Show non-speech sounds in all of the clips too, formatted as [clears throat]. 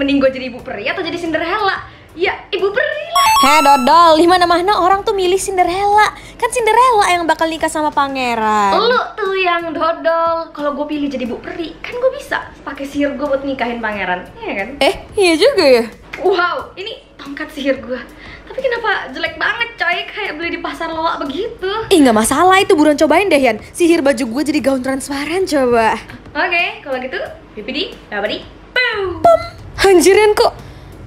mending gue jadi ibu peri atau jadi Cinderella ya ibu peri lah Heh dodol, Gimana mana no orang tuh milih Cinderella Kan Cinderella yang bakal nikah sama pangeran Lu tuh yang dodol Kalau gue pilih jadi ibu peri, kan gue bisa pakai sihir gue buat nikahin pangeran Iya kan? Eh, iya juga ya Wow, ini tongkat sihir gue tapi kenapa jelek banget coy kayak beli di pasar loak begitu Ih nggak masalah itu buruan cobain deh Yan Sihir baju gue jadi gaun transparan coba Oke okay, kalau gitu Pipidi, babadi, boom Pum Anjirin kok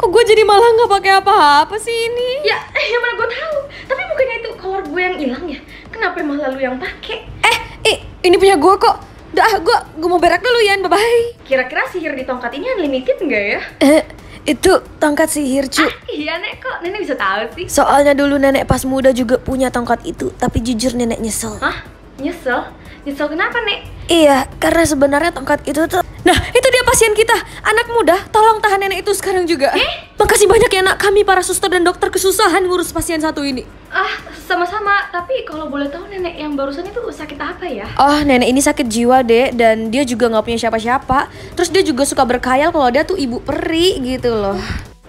kok gue jadi malah nggak pakai apa-apa sih ini? Ya, eh, [laughs] yang mana gue tahu. Tapi bukannya itu kolor gue yang hilang ya? Kenapa malah lu yang pakai? Eh, eh, ini punya gue kok. Dah, gue gue mau berak dulu ya, bye bye. Kira-kira sihir di tongkat ini unlimited nggak ya? Eh, itu tongkat sihir cu. Ah, iya nek kok nenek bisa tahu sih? Soalnya dulu nenek pas muda juga punya tongkat itu, tapi jujur nenek nyesel. Hah? Nyesel? Nyesel kenapa, Nek? Iya, karena sebenarnya tongkat itu tuh... Nah, itu dia pasien kita. Anak muda, tolong tahan nenek itu sekarang juga. Eh? Makasih banyak ya, nak. Kami para suster dan dokter kesusahan ngurus pasien satu ini. Ah, sama-sama. Tapi kalau boleh tahu nenek yang barusan itu sakit apa ya? Oh, nenek ini sakit jiwa, deh. Dan dia juga nggak punya siapa-siapa. Terus dia juga suka berkhayal kalau dia tuh ibu peri gitu loh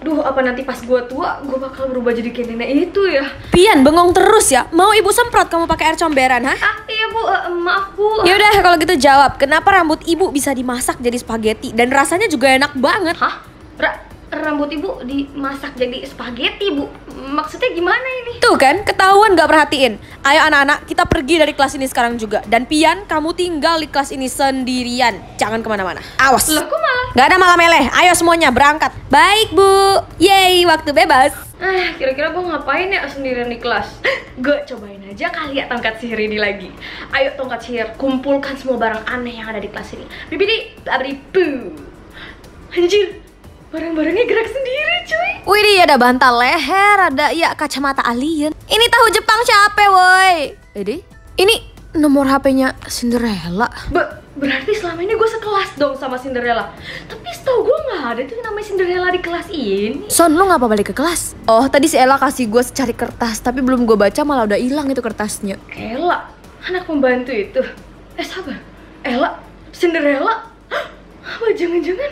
duh apa nanti pas gue tua gue bakal berubah jadi kayak nenek itu ya pian bengong terus ya mau ibu semprot kamu pakai air comberan ha ah, iya bu uh, maaf bu ya udah kalau gitu jawab kenapa rambut ibu bisa dimasak jadi spaghetti dan rasanya juga enak banget hah Ra rambut ibu dimasak jadi spaghetti bu maksudnya gimana ini tuh kan ketahuan gak perhatiin ayo anak-anak kita pergi dari kelas ini sekarang juga dan pian kamu tinggal di kelas ini sendirian jangan kemana-mana awas loh kok malah Gak ada malam meleh, ayo semuanya berangkat. Baik bu, yeay waktu bebas. Ah, kira-kira gue ngapain ya sendirian di kelas? gue cobain aja kali ya tongkat sihir ini lagi. Ayo tongkat sihir, kumpulkan semua barang aneh yang ada di kelas ini. Bibidi, abribu. Anjir, barang-barangnya gerak sendiri cuy. Wih, dia ada bantal leher, ada ya kacamata alien. Ini tahu Jepang siapa woi? Ini, ini nomor HP-nya Cinderella. Be Berarti selama ini gue sekelas dong sama Cinderella Tapi setau gue gak ada tuh namanya Cinderella di kelas ini Son, lo gak apa balik ke kelas? Oh, tadi si Ella kasih gue secari kertas Tapi belum gue baca malah udah hilang itu kertasnya Ella? Anak pembantu itu? Eh, sabar Ella? Cinderella? Apa jangan-jangan?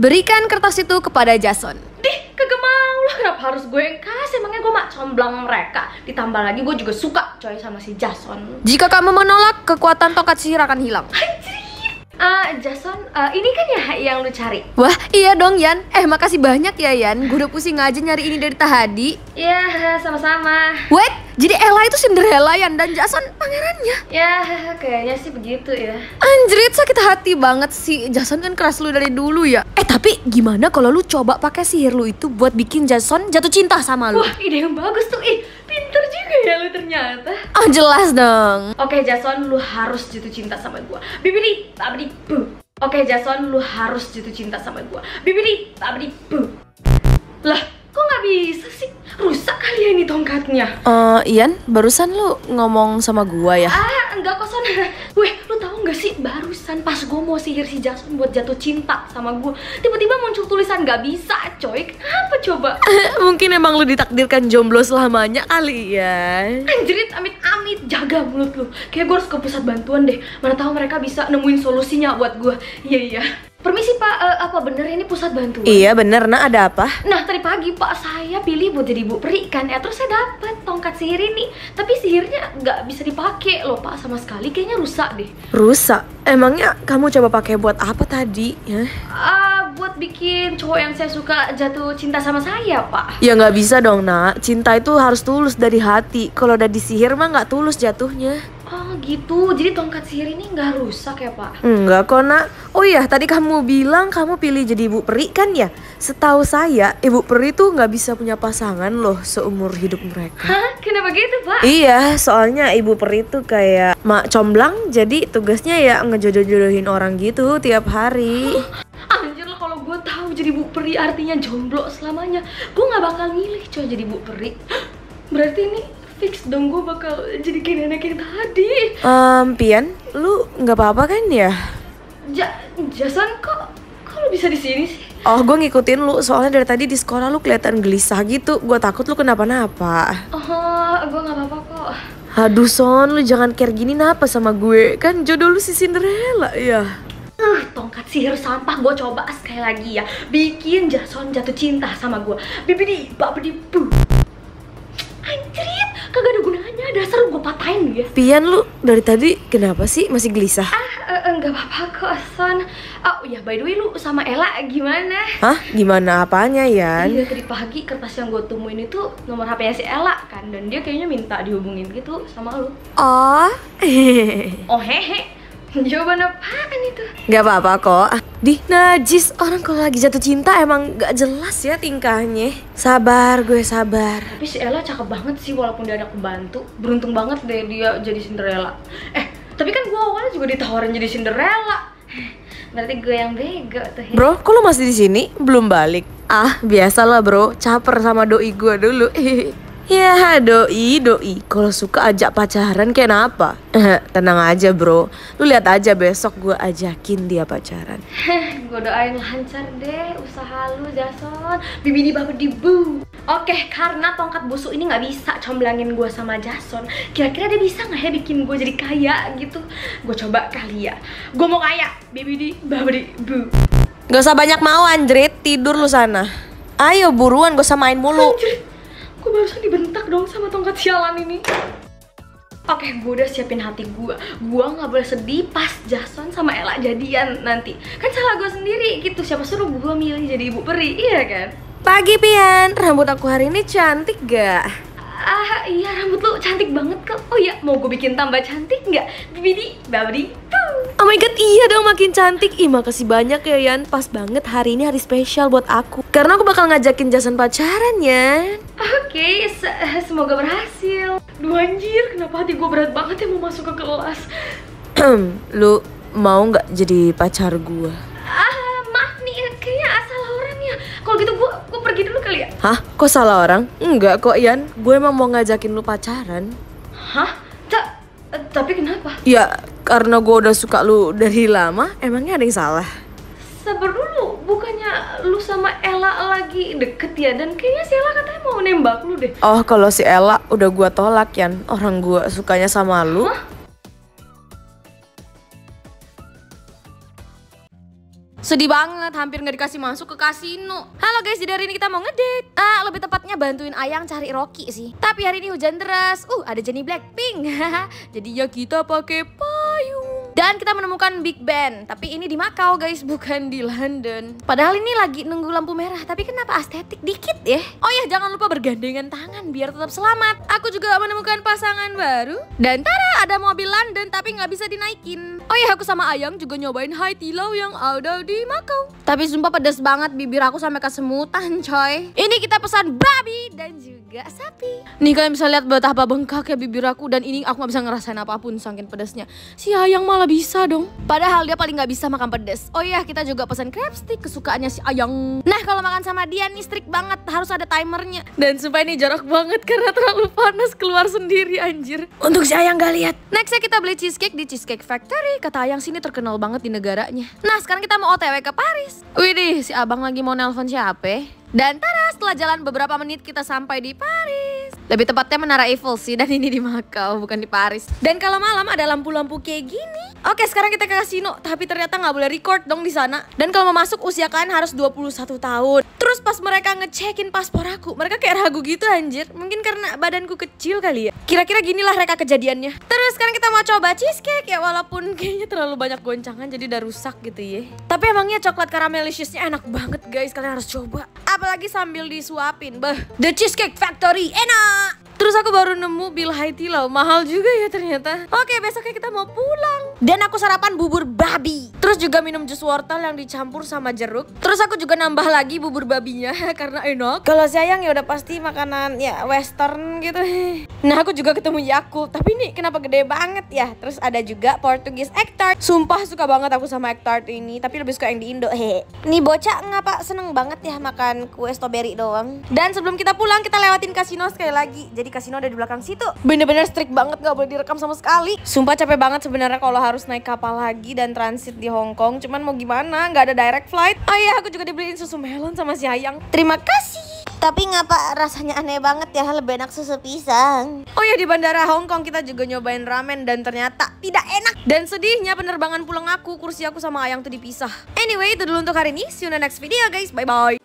Berikan kertas itu kepada Jason Dih, kagak mau lah Kenapa harus gue yang kasih? Emangnya gue mak comblang mereka Ditambah lagi gue juga suka coy sama si Jason Jika kamu menolak, kekuatan tongkat sihir akan hilang Hai. Uh, Jason, uh, ini kan ya yang lu cari? Wah, iya dong Yan. Eh, makasih banyak ya Yan. Gue udah pusing aja nyari ini dari tadi. Iya, yeah, sama-sama. Wait, jadi Ella itu Cinderella Yan dan Jason pangerannya? Ya, yeah, kayaknya sih begitu ya. Anjrit, sakit hati banget sih. Jason kan keras lu dari dulu ya. Eh, tapi gimana kalau lu coba pakai sihir lu itu buat bikin Jason jatuh cinta sama lu? Wah, ide yang bagus tuh. Ih, ya lu ternyata Oh jelas dong Oke okay, Jason lu harus jatuh cinta sama gue Bibidi tabidi bu Oke okay, Jason lu harus jatuh cinta sama gue Bibidi tabidi bu Lah kok gak bisa sih? Rusak kali ya ini tongkatnya Eh uh, Ian barusan lu ngomong sama gua ya? Ah enggak kok Son Weh gak sih barusan pas gue mau sihir si Jason buat jatuh cinta sama gue Tiba-tiba muncul tulisan gak bisa coy Kenapa coba? [laughs] Mungkin emang lu ditakdirkan jomblo selamanya kali ya Anjrit amit-amit jaga mulut lu Kayak gue harus ke pusat bantuan deh Mana tahu mereka bisa nemuin solusinya buat gue Iya iya Permisi Pak, uh, apa bener ini pusat bantuan? Iya bener, nah ada apa? Nah tadi pagi Pak, saya pilih buat jadi ibu peri kan ya Terus saya dapat tongkat sihir ini Tapi sihirnya nggak bisa dipakai loh Pak sama sekali Kayaknya rusak deh Rusak? Emangnya kamu coba pakai buat apa tadi? Ya? Uh, buat bikin cowok yang saya suka jatuh cinta sama saya Pak Ya nggak bisa dong nak, cinta itu harus tulus dari hati Kalau udah disihir mah nggak tulus jatuhnya Oh gitu, jadi tongkat sihir ini nggak rusak ya pak? Enggak kok nak Oh iya, tadi kamu bilang kamu pilih jadi ibu peri kan ya? Setahu saya, ibu peri tuh nggak bisa punya pasangan loh seumur hidup mereka Hah? Kenapa gitu pak? Iya, soalnya ibu peri tuh kayak mak comblang Jadi tugasnya ya ngejodoh-jodohin orang gitu tiap hari oh, Anjir lah kalau gue tahu jadi ibu peri artinya jomblo selamanya Gue nggak bakal milih coba jadi ibu peri [gasps] Berarti ini fix dong gue bakal jadi kayak nenek yang tadi um, Pian, lu nggak apa-apa kan ya? Ja Jason kok, kok lu bisa di sini sih? Oh, gue ngikutin lu. Soalnya dari tadi di sekolah lu kelihatan gelisah gitu. Gue takut lu kenapa-napa. Oh, gue nggak apa-apa kok. Aduh, Son, lu jangan care gini napa sama gue. Kan jodoh lu si Cinderella ya. Uh, tongkat sihir sampah gue coba sekali lagi ya Bikin Jason jatuh cinta sama gue Bibidi babidi bu nih dasar gue patahin dia. Pian lu dari tadi kenapa sih masih gelisah? Ah, enggak eh, eh, apa-apa kok, Son. Oh ya, by the way lu sama Ella gimana? Hah? Gimana apanya, ya Iya, tadi pagi kertas yang gue temuin itu nomor HP-nya si Ella kan dan dia kayaknya minta dihubungin gitu sama lu. Oh. [laughs] oh hehe. [laughs] Jawaban apaan itu? Gak apa-apa kok. Ah, di najis orang kalau lagi jatuh cinta emang gak jelas ya tingkahnya. Sabar, gue sabar. Tapi si Ella cakep banget sih walaupun dia ada pembantu. Beruntung banget deh dia jadi Cinderella. Eh, tapi kan gue awalnya juga ditawarin jadi Cinderella. [sighs] Berarti gue yang bego tuh. Ya. Bro, kok lo masih di sini? Belum balik? Ah, biasalah bro. Caper sama doi gue dulu. [laughs] Ya doi, doi. Kalau suka ajak pacaran kenapa? [laughs] Tenang aja bro. Lu lihat aja besok gue ajakin dia pacaran. [laughs] gue doain lancar deh. Usaha lu Jason. Bibi di bahu dibu. Oke, karena tongkat busuk ini nggak bisa comblangin gue sama Jason. Kira-kira dia bisa nggak ya bikin gue jadi kaya gitu? Gue coba kali ya. Gue mau kaya. Bibi di bahu dibu. Gak usah banyak mau Andre, tidur lu sana. Ayo buruan, gue samain mulu gue dibentak dong sama tongkat sialan ini Oke, okay, gue udah siapin hati gue. Gue gak boleh sedih pas Jason sama Ella jadian nanti. Kan salah gue sendiri gitu. Siapa suruh gue milih jadi ibu peri, iya kan? Pagi Pian, rambut aku hari ini cantik gak? Ah, iya rambut lu cantik banget kok. Oh iya, mau gue bikin tambah cantik gak? Bibidi, babidi, tuh my god, iya dong makin cantik. Ih, makasih banyak ya Yan. Pas banget hari ini hari spesial buat aku. Karena aku bakal ngajakin Jason pacaran, ya. Oke, okay, se semoga berhasil. Duh anjir, kenapa hati gue berat banget ya mau masuk ke kelas. [clears throat] Lu mau nggak jadi pacar gue? Ah, maaf nih, eh, kayaknya asal orang ya. Kalau gitu gue gue pergi dulu kali ya. Hah? Kok salah orang? Enggak kok, Yan. Gue emang mau ngajakin lu pacaran. Hah? Ta tapi kenapa? Ya, karena gue udah suka lu dari lama emangnya ada yang salah sabar dulu bukannya lu sama Ella lagi deket ya dan kayaknya si Ella katanya mau nembak lu deh oh kalau si Ella udah gue tolak ya orang gue sukanya sama lu Hah? Sedih banget, hampir nggak dikasih masuk ke kasino. Halo guys, jadi hari ini kita mau ngedate. Ah, lebih tepatnya bantuin Ayang cari Rocky sih. Tapi hari ini hujan deras. Uh, ada Jenny Blackpink. [laughs] jadi ya kita pakai pop. Dan kita menemukan Big Ben, tapi ini di Makau guys, bukan di London. Padahal ini lagi nunggu lampu merah, tapi kenapa estetik dikit ya? Oh ya, jangan lupa bergandengan tangan biar tetap selamat. Aku juga menemukan pasangan baru. Dan tara, ada mobil London tapi nggak bisa dinaikin. Oh ya, aku sama Ayang juga nyobain high tea yang ada di Makau. Tapi sumpah pedes banget bibir aku sampai kesemutan coy. Ini kita pesan babi dan juga juga sapi. Nih kalian bisa lihat betapa ya bibir aku dan ini aku gak bisa ngerasain apapun saking pedasnya. Si Ayang malah bisa dong. Padahal dia paling gak bisa makan pedas. Oh iya, kita juga pesan crab stick kesukaannya si Ayang. Nah, kalau makan sama dia nih strict banget, harus ada timernya. Dan supaya ini jarak banget karena terlalu panas keluar sendiri anjir. Untuk si Ayang gak lihat. Nextnya kita beli cheesecake di Cheesecake Factory. Kata Ayang sini terkenal banget di negaranya. Nah, sekarang kita mau OTW ke Paris. Widih, si Abang lagi mau nelpon siapa? Dan tara setelah jalan beberapa menit kita sampai di Paris. Lebih tepatnya Menara Eiffel sih dan ini di Makau bukan di Paris. Dan kalau malam ada lampu-lampu kayak gini. Oke sekarang kita ke kasino tapi ternyata nggak boleh record dong di sana. Dan kalau mau masuk usia kalian harus 21 tahun. Terus pas mereka ngecekin paspor aku mereka kayak ragu gitu anjir. Mungkin karena badanku kecil kali ya. Kira-kira ginilah mereka kejadiannya. Terus sekarang kita mau coba cheesecake ya walaupun [laughs] kayaknya terlalu banyak goncangan jadi udah rusak gitu ya. Tapi emangnya coklat karameliciousnya enak banget guys kalian harus coba apalagi sambil disuapin. Bah, The Cheesecake Factory enak. Terus aku baru nemu Bill High Tea loh, mahal juga ya ternyata. Oke, besoknya kita mau pulang. Dan aku sarapan bubur babi. Terus juga minum jus wortel yang dicampur sama jeruk. Terus aku juga nambah lagi bubur babinya [laughs] karena enak. Kalau sayang ya udah pasti makanan ya western gitu. [laughs] Nah, aku juga ketemu Yakult, tapi ini kenapa gede banget ya? Terus ada juga Portuguese egg tart. Sumpah suka banget aku sama egg tart ini, tapi lebih suka yang di Indo. Hehe. Nih bocah ngapa seneng banget ya makan kue strawberry doang. Dan sebelum kita pulang kita lewatin kasino sekali lagi. Jadi kasino ada di belakang situ. Bener-bener strict banget nggak boleh direkam sama sekali. Sumpah capek banget sebenarnya kalau harus naik kapal lagi dan transit di Hong Kong. Cuman mau gimana, nggak ada direct flight. Oh iya, aku juga dibeliin susu melon sama si Ayang. Terima kasih. Tapi ngapa rasanya aneh banget ya lebih enak susu pisang. Oh ya di bandara Hong Kong kita juga nyobain ramen dan ternyata tidak enak. Dan sedihnya penerbangan pulang aku kursi aku sama Ayang tuh dipisah. Anyway itu dulu untuk hari ini. See you in the next video guys. Bye bye.